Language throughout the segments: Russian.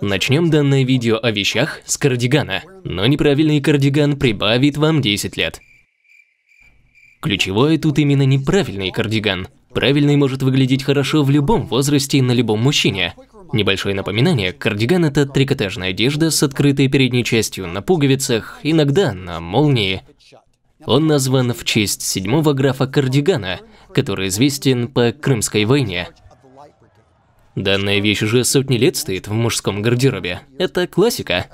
Начнем данное видео о вещах с кардигана, но неправильный кардиган прибавит вам 10 лет. Ключевое тут именно неправильный кардиган. Правильный может выглядеть хорошо в любом возрасте и на любом мужчине. Небольшое напоминание, кардиган – это трикотажная одежда с открытой передней частью на пуговицах, иногда на молнии. Он назван в честь седьмого графа Кардигана, который известен по Крымской войне. Данная вещь уже сотни лет стоит в мужском гардеробе. Это классика.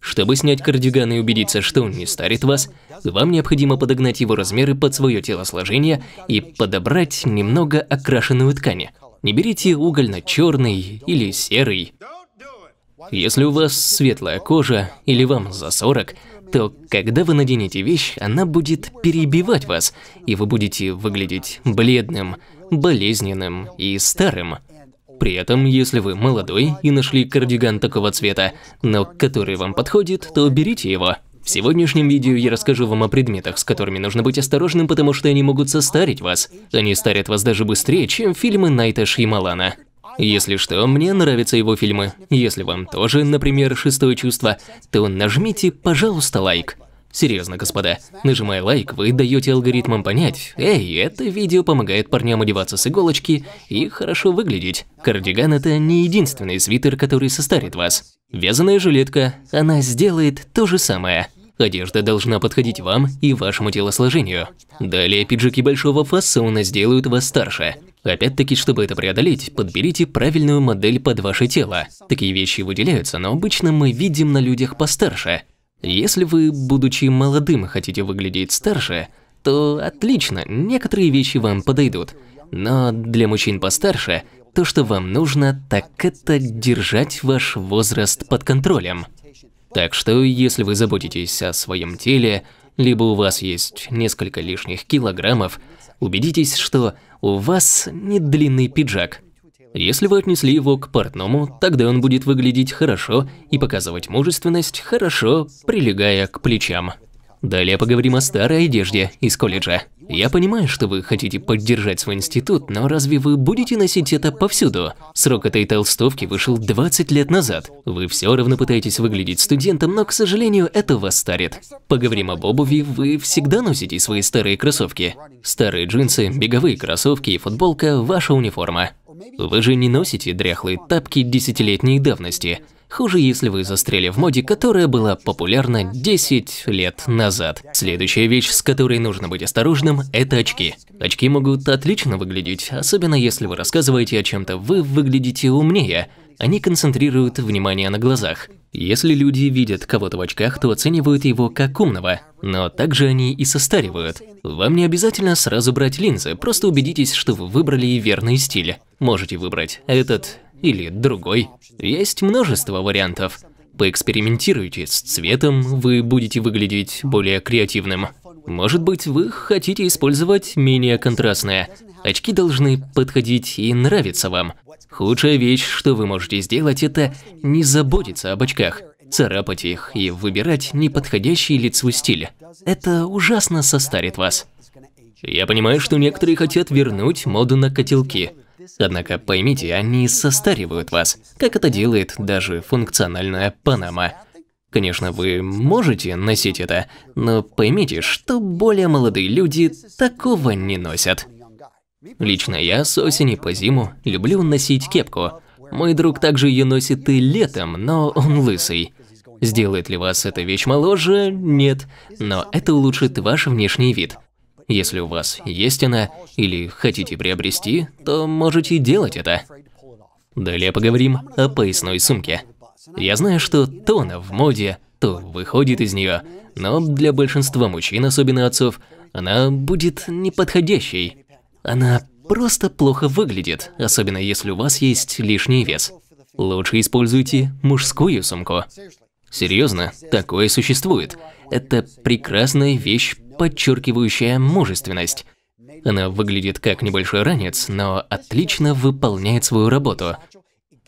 Чтобы снять кардиган и убедиться, что он не старит вас, вам необходимо подогнать его размеры под свое телосложение и подобрать немного окрашенную ткань. Не берите угольно-черный или серый. Если у вас светлая кожа или вам за 40, то когда вы наденете вещь, она будет перебивать вас, и вы будете выглядеть бледным, болезненным и старым. При этом, если вы молодой и нашли кардиган такого цвета, но который вам подходит, то берите его. В сегодняшнем видео я расскажу вам о предметах, с которыми нужно быть осторожным, потому что они могут состарить вас. Они старят вас даже быстрее, чем фильмы Найта Шьямалана. Если что, мне нравятся его фильмы. Если вам тоже, например, «Шестое чувство», то нажмите, пожалуйста, лайк. Серьезно, господа, нажимая лайк, вы даете алгоритмам понять, эй, это видео помогает парням одеваться с иголочки и хорошо выглядеть. Кардиган – это не единственный свитер, который состарит вас. Вязаная жилетка, она сделает то же самое. Одежда должна подходить вам и вашему телосложению. Далее пиджаки большого фасона сделают вас старше. Опять-таки, чтобы это преодолеть, подберите правильную модель под ваше тело. Такие вещи выделяются, но обычно мы видим на людях постарше. Если вы, будучи молодым, хотите выглядеть старше, то отлично, некоторые вещи вам подойдут. Но для мужчин постарше, то, что вам нужно, так это держать ваш возраст под контролем. Так что, если вы заботитесь о своем теле, либо у вас есть несколько лишних килограммов, убедитесь, что у вас не длинный пиджак, если вы отнесли его к портному, тогда он будет выглядеть хорошо и показывать мужественность хорошо, прилегая к плечам. Далее поговорим о старой одежде из колледжа. Я понимаю, что вы хотите поддержать свой институт, но разве вы будете носить это повсюду? Срок этой толстовки вышел 20 лет назад. Вы все равно пытаетесь выглядеть студентом, но, к сожалению, это вас старит. Поговорим об обуви, вы всегда носите свои старые кроссовки. Старые джинсы, беговые кроссовки и футболка – ваша униформа. Вы же не носите дряхлые тапки десятилетней давности. Хуже, если вы застряли в моде, которая была популярна 10 лет назад. Следующая вещь, с которой нужно быть осторожным, это очки. Очки могут отлично выглядеть, особенно если вы рассказываете о чем-то, вы выглядите умнее. Они концентрируют внимание на глазах. Если люди видят кого-то в очках, то оценивают его как умного, но также они и состаривают. Вам не обязательно сразу брать линзы, просто убедитесь, что вы выбрали верный стиль. Можете выбрать этот или другой. Есть множество вариантов. Поэкспериментируйте с цветом, вы будете выглядеть более креативным. Может быть, вы хотите использовать менее контрастное. Очки должны подходить и нравиться вам. Худшая вещь, что вы можете сделать, это не заботиться об очках, царапать их и выбирать неподходящий лицу стиль. Это ужасно состарит вас. Я понимаю, что некоторые хотят вернуть моду на котелки. Однако поймите, они состаривают вас, как это делает даже функциональная панама. Конечно, вы можете носить это, но поймите, что более молодые люди такого не носят. Лично я с осени по зиму люблю носить кепку. Мой друг также ее носит и летом, но он лысый. Сделает ли вас эта вещь моложе? Нет. Но это улучшит ваш внешний вид. Если у вас есть она или хотите приобрести, то можете делать это. Далее поговорим о поясной сумке. Я знаю, что то она в моде, то выходит из нее, но для большинства мужчин, особенно отцов, она будет неподходящей. Она просто плохо выглядит, особенно если у вас есть лишний вес. Лучше используйте мужскую сумку. Серьезно, такое существует. Это прекрасная вещь подчеркивающая мужественность. Она выглядит как небольшой ранец, но отлично выполняет свою работу.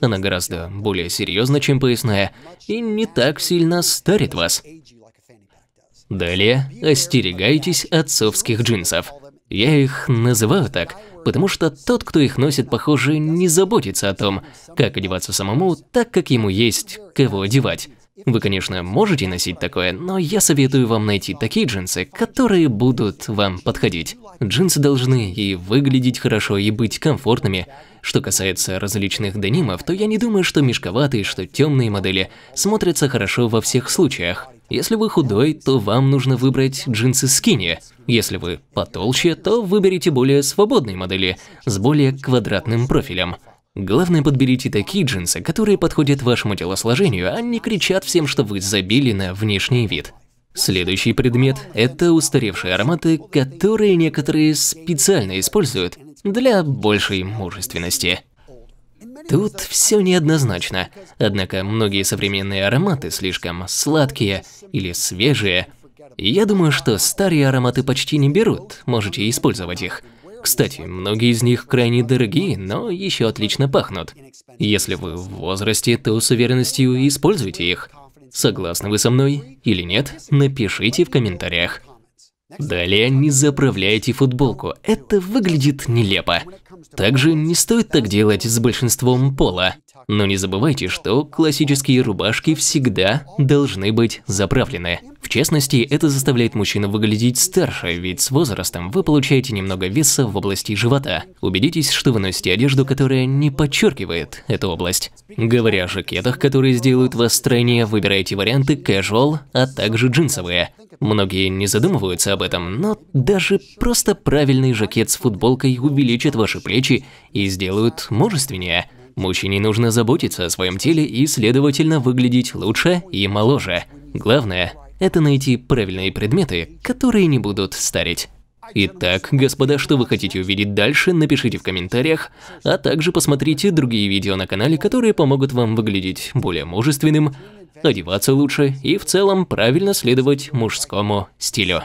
Она гораздо более серьезна, чем поясная, и не так сильно старит вас. Далее, остерегайтесь отцовских джинсов. Я их называю так, потому что тот, кто их носит, похоже, не заботится о том, как одеваться самому, так как ему есть кого одевать. Вы, конечно, можете носить такое, но я советую вам найти такие джинсы, которые будут вам подходить. Джинсы должны и выглядеть хорошо, и быть комфортными. Что касается различных денимов, то я не думаю, что мешковатые, что темные модели смотрятся хорошо во всех случаях. Если вы худой, то вам нужно выбрать джинсы скини. Если вы потолще, то выберите более свободные модели с более квадратным профилем. Главное, подберите такие джинсы, которые подходят вашему телосложению, а не кричат всем, что вы забили на внешний вид. Следующий предмет – это устаревшие ароматы, которые некоторые специально используют для большей мужественности. Тут все неоднозначно, однако многие современные ароматы слишком сладкие или свежие. Я думаю, что старые ароматы почти не берут, можете использовать их. Кстати, многие из них крайне дорогие, но еще отлично пахнут. Если вы в возрасте, то с уверенностью используйте их. Согласны вы со мной или нет, напишите в комментариях. Далее не заправляйте футболку, это выглядит нелепо. Также не стоит так делать с большинством пола. Но не забывайте, что классические рубашки всегда должны быть заправлены. В частности, это заставляет мужчину выглядеть старше, ведь с возрастом вы получаете немного веса в области живота. Убедитесь, что вы носите одежду, которая не подчеркивает эту область. Говоря о жакетах, которые сделают вас стройнее, выбирайте варианты casual, а также джинсовые. Многие не задумываются об этом, но даже просто правильный жакет с футболкой увеличит ваши плечи плечи и сделают мужественнее. Мужчине нужно заботиться о своем теле и, следовательно, выглядеть лучше и моложе. Главное – это найти правильные предметы, которые не будут стареть. Итак, господа, что вы хотите увидеть дальше, напишите в комментариях, а также посмотрите другие видео на канале, которые помогут вам выглядеть более мужественным, одеваться лучше и в целом правильно следовать мужскому стилю.